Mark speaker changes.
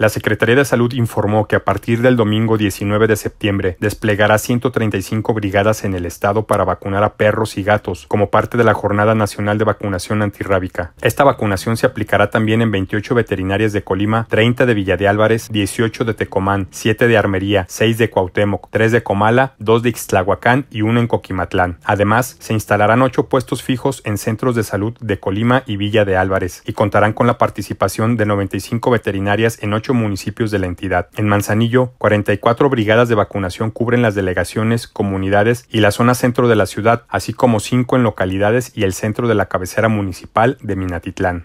Speaker 1: La Secretaría de Salud informó que a partir del domingo 19 de septiembre desplegará 135 brigadas en el estado para vacunar a perros y gatos como parte de la Jornada Nacional de Vacunación Antirrábica. Esta vacunación se aplicará también en 28 veterinarias de Colima, 30 de Villa de Álvarez, 18 de Tecomán, 7 de Armería, 6 de Cuauhtémoc, 3 de Comala, 2 de Ixtlahuacán y 1 en Coquimatlán. Además, se instalarán 8 puestos fijos en centros de salud de Colima y Villa de Álvarez y contarán con la participación de 95 veterinarias en 8 municipios de la entidad. En Manzanillo, 44 brigadas de vacunación cubren las delegaciones, comunidades y la zona centro de la ciudad, así como 5 en localidades y el centro de la cabecera municipal de Minatitlán.